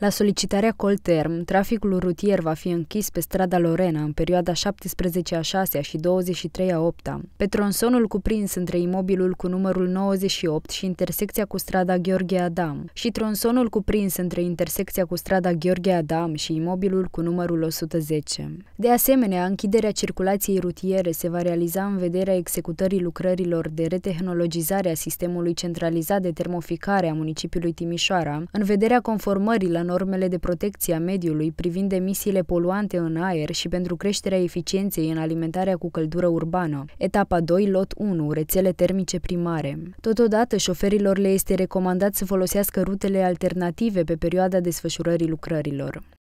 La solicitarea Colterm, traficul rutier va fi închis pe strada Lorena în perioada 17 a 6 și 23 a 8 -a. Pe tronsonul cuprins între imobilul cu numărul 98 și intersecția cu strada Gheorghe Adam și tronsonul cuprins între intersecția cu strada Gheorghe Adam și imobilul cu numărul 110. De asemenea, închiderea circulației rutiere se va realiza în vederea executării lucrărilor de retehnologizare a sistemului centralizat de termoficare a municipiului Timișoara, în vederea conformării la normele de protecție a mediului privind emisiile poluante în aer și pentru creșterea eficienței în alimentarea cu căldură urbană. Etapa 2, lot 1, rețele termice primare. Totodată, șoferilor le este recomandat să folosească rutele alternative pe perioada desfășurării lucrărilor.